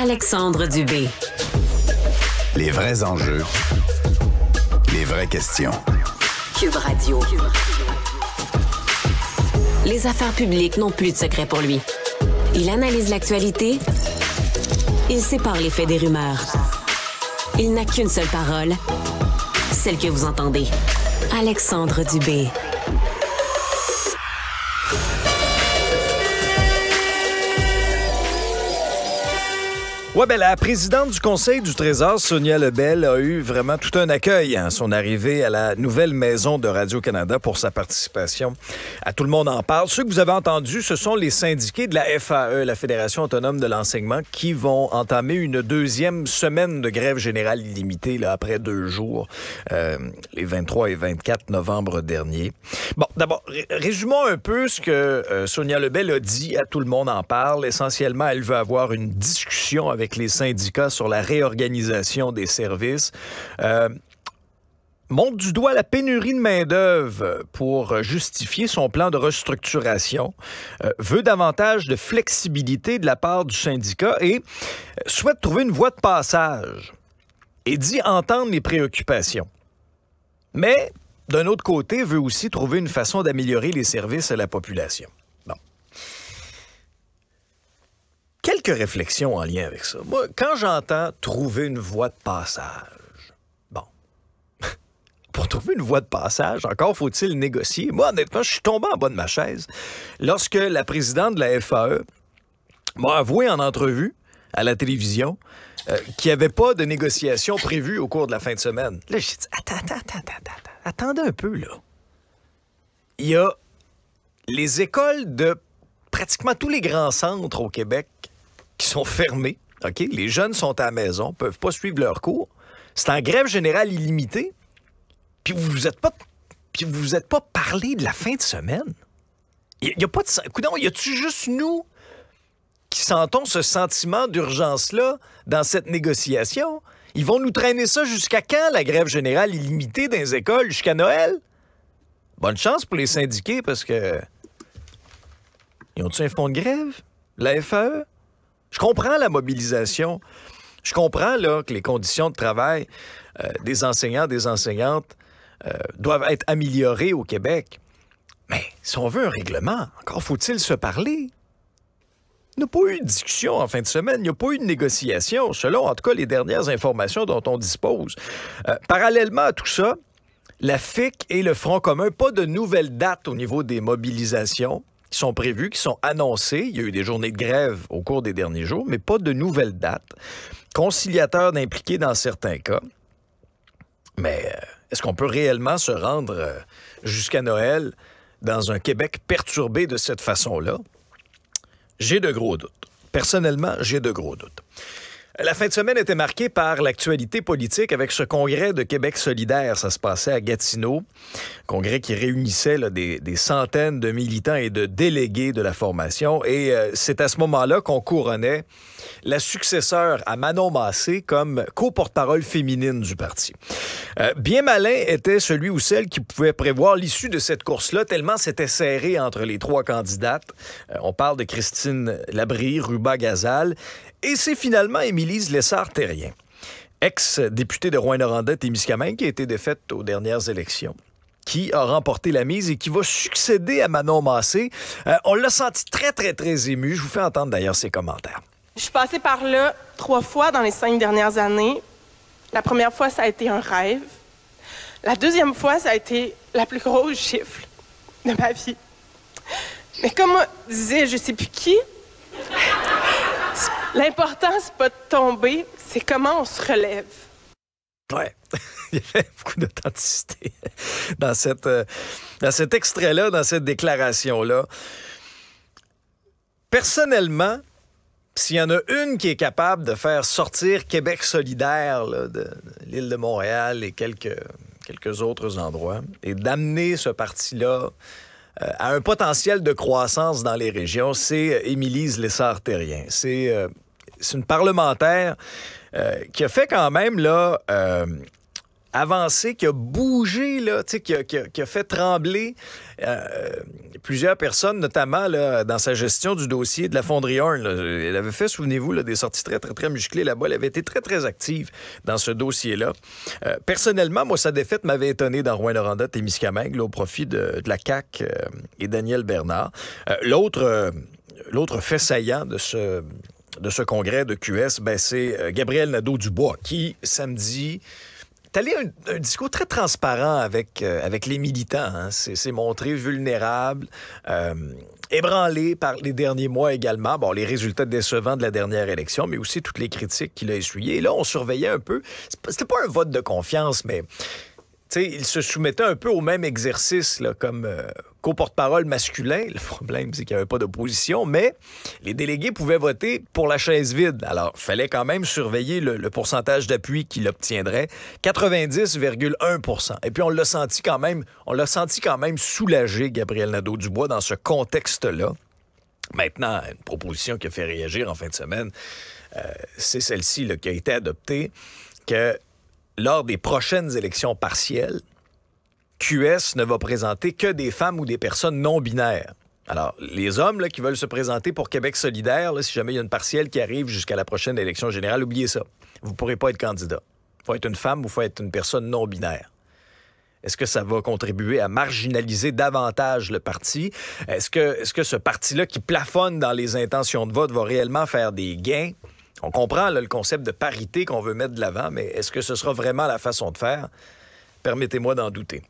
Alexandre Dubé. Les vrais enjeux. Les vraies questions. Cube Radio. Les affaires publiques n'ont plus de secret pour lui. Il analyse l'actualité. Il sépare les faits des rumeurs. Il n'a qu'une seule parole, celle que vous entendez. Alexandre Dubé. Oui, ben, la présidente du Conseil du Trésor, Sonia Lebel, a eu vraiment tout un accueil à hein, son arrivée à la nouvelle maison de Radio-Canada pour sa participation à Tout le monde en parle. Ceux que vous avez entendu, ce sont les syndiqués de la FAE, la Fédération autonome de l'enseignement, qui vont entamer une deuxième semaine de grève générale illimitée là, après deux jours, euh, les 23 et 24 novembre dernier. Bon, d'abord, résumons un peu ce que euh, Sonia Lebel a dit à Tout le monde en parle. Essentiellement, elle veut avoir une discussion avec les syndicats sur la réorganisation des services. Euh, monte du doigt la pénurie de main-d'œuvre pour justifier son plan de restructuration, euh, veut davantage de flexibilité de la part du syndicat et euh, souhaite trouver une voie de passage et dit entendre les préoccupations. Mais, d'un autre côté, veut aussi trouver une façon d'améliorer les services à la population. quelques réflexions en lien avec ça. Moi, quand j'entends trouver une voie de passage, bon, pour trouver une voie de passage, encore faut-il négocier. Moi, honnêtement, je suis tombé en bas de ma chaise lorsque la présidente de la FAE m'a avoué en entrevue à la télévision euh, qu'il n'y avait pas de négociation prévue au cours de la fin de semaine. Là, j'ai dit, attends, attends, attends, attends, attendez un peu, là. Il y a les écoles de pratiquement tous les grands centres au Québec qui sont fermés, OK? Les jeunes sont à la maison, peuvent pas suivre leurs cours. C'est en grève générale illimitée. Puis vous vous êtes pas, puis vous vous êtes pas parlé de la fin de semaine. Il n'y a pas de. Coudon, y a-tu juste nous qui sentons ce sentiment d'urgence-là dans cette négociation? Ils vont nous traîner ça jusqu'à quand, la grève générale illimitée dans les écoles, jusqu'à Noël? Bonne chance pour les syndiqués parce que. Ils ont-tu un fonds de grève? La FAE? Je comprends la mobilisation. Je comprends là, que les conditions de travail euh, des enseignants, des enseignantes euh, doivent être améliorées au Québec. Mais si on veut un règlement, encore faut-il se parler. Il n'y a pas eu de discussion en fin de semaine, il n'y a pas eu de négociation, selon en tout cas les dernières informations dont on dispose. Euh, parallèlement à tout ça, la FIC et le Front commun, pas de nouvelles dates au niveau des mobilisations qui sont prévus, qui sont annoncés, Il y a eu des journées de grève au cours des derniers jours, mais pas de nouvelles dates. Conciliateurs impliqués dans certains cas. Mais euh, est-ce qu'on peut réellement se rendre euh, jusqu'à Noël dans un Québec perturbé de cette façon-là? J'ai de gros doutes. Personnellement, j'ai de gros doutes. La fin de semaine était marquée par l'actualité politique avec ce congrès de Québec solidaire. Ça se passait à Gatineau, congrès qui réunissait des, centaines de militants et de délégués de la formation. Et euh, c'est à ce moment-là qu'on couronnait la successeur à Manon Massé comme co-porte-parole féminine du parti. Euh, bien malin était celui ou celle qui pouvait prévoir l'issue de cette course-là, tellement c'était serré entre les trois candidates. Euh, on parle de Christine Labrie, Ruba Gazal et c'est finalement Émilise Lessart terrien ex-députée de rouen et Témiscamingue, qui a été défaite aux dernières élections qui a remporté la mise et qui va succéder à Manon Massé. Euh, on l'a senti très, très, très ému. Je vous fais entendre d'ailleurs ses commentaires. Je suis passée par là trois fois dans les cinq dernières années. La première fois, ça a été un rêve. La deuxième fois, ça a été la plus grosse gifle de ma vie. Mais comme disait je sais plus qui, L'important, c'est pas de tomber, c'est comment on se relève. Ouais. Il y avait beaucoup d'authenticité dans, cette, euh, dans cet extrait-là, dans cette déclaration-là. Personnellement, s'il y en a une qui est capable de faire sortir Québec solidaire de, l'île de Montréal et quelques, quelques autres endroits, et d'amener ce parti-là euh, à un potentiel de croissance dans les régions, c'est euh, Émilie Lessard-Terrien. C'est c'est une parlementaire euh, qui a fait quand même là, euh, qui a bougé, là, qui, a, qui, a, fait trembler euh, plusieurs personnes, notamment dans sa gestion du dossier de la fonderie 1. Elle avait fait, souvenez-vous, des sorties très, très, très musclées là-bas. Elle avait été très, très active dans ce dossier-là. personnellement, moi, sa défaite m'avait étonné dans rouen et Témiscamingue, au profit de, la CAC et Daniel Bernard. L'autre fait saillant de ce de ce congrès de QS, ben, c'est euh, Gabriel Nadeau-Dubois qui, samedi, est allé un, discours très transparent avec, euh, avec les militants. Hein. C'est montré vulnérable, euh, ébranlé par les derniers mois également. Bon, les résultats décevants de la dernière élection, mais aussi toutes les critiques qu'il a essuyées. Et là, on surveillait un peu. C'était pas un vote de confiance, mais il se soumettait un peu au même exercice comme euh, porte-parole masculin. Le problème, c'est qu'il n'y avait pas d'opposition, mais les délégués pouvaient voter pour la chaise vide. Alors, il fallait quand même surveiller le, pourcentage d'appui qu'il obtiendrait, 90,1 Et puis, on l'a senti quand même, on l'a senti quand même soulagé, Gabriel Nadeau-Dubois, dans ce contexte-là. Maintenant, une proposition qui a fait réagir en fin de semaine, euh, c'est celle-ci qui a été adoptée, que lors des prochaines élections partielles, QS ne va présenter que des femmes ou des personnes non binaires. Alors, les hommes là, qui veulent se présenter pour Québec solidaire, si jamais il y a une partielle qui arrive jusqu'à la prochaine élection générale, oubliez ça. Vous ne pourrez pas être candidat. Il faut être une femme ou il faut être une personne non binaire. Est-ce que ça va contribuer à marginaliser davantage le parti? Est-ce que, est -ce, que ce parti-là qui plafonne dans les intentions de vote va réellement faire des gains? On comprend le concept de parité qu'on veut mettre de l'avant, mais est-ce que ce sera vraiment la façon de faire? Permettez-moi d'en douter.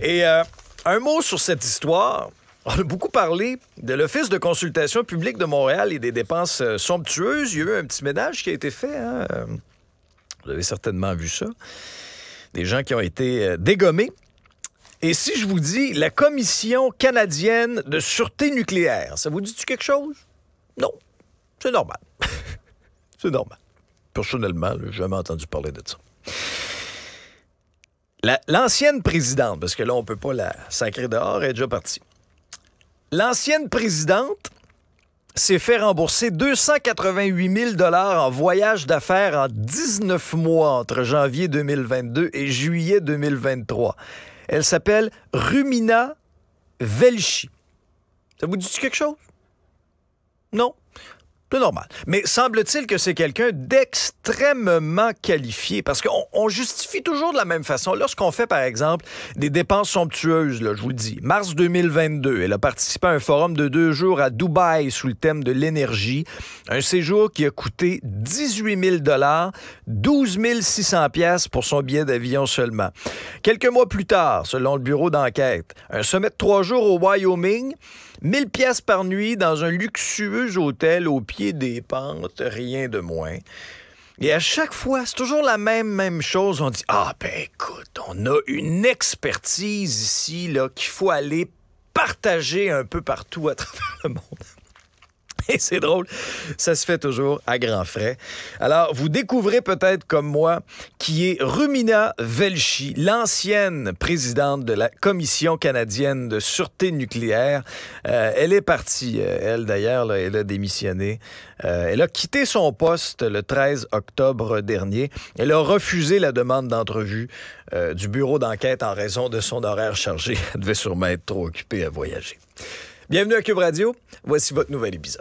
Et euh, un mot sur cette histoire. On a beaucoup parlé de l'Office de consultation publique de Montréal et des dépenses euh, somptueuses. Il y a eu un petit ménage qui a été fait. Hein, euh, vous avez certainement vu ça. Des gens qui ont été dégommés. Et si je vous dis la Commission canadienne de sûreté nucléaire, ça vous dit-tu quelque chose? Non, c'est normal. C'est normal. Personnellement, je n'ai jamais entendu parler de ça. L'ancienne présidente, parce que là, on ne peut pas la sacrer dehors, elle est déjà partie. L'ancienne présidente s'est fait rembourser 288 000 en voyage d'affaires en 19 mois entre janvier 2022 et juillet 2023. Elle s'appelle Rumina Velchi. Ça vous dit quelque chose? Non? normal. Mais semble-t-il que c'est quelqu'un d'extrêmement qualifié parce qu'on justifie toujours de la même façon. Lorsqu'on fait, par exemple, des dépenses somptueuses, je vous le dis, mars 2022, elle a participé à un forum de deux jours à Dubaï sous le thème de l'énergie. Un séjour qui a coûté 18 000 12 600 pièces pour son billet d'avion seulement. Quelques mois plus tard, selon le bureau d'enquête, un sommet de trois jours au Wyoming, 1000 pièces par nuit dans un luxueux hôtel au pied des pentes, rien de moins. Et à chaque fois, c'est toujours la même, même chose. On dit Ah, ben écoute, on a une expertise ici là, qu'il faut aller partager un peu partout à travers le monde. c'est drôle. Ça se fait toujours à grands frais. Alors, vous découvrez peut-être comme moi qui est Rumina Velchi, l'ancienne présidente de la Commission canadienne de sûreté nucléaire. Euh, elle est partie, euh, elle d'ailleurs, elle a démissionné. Euh, elle a quitté son poste le 13 octobre dernier. Elle a refusé la demande d'entrevue du bureau d'enquête en raison de son horaire chargé. Elle devait sûrement être trop occupée à voyager. Bienvenue à Cube Radio. Voici votre nouvel épisode.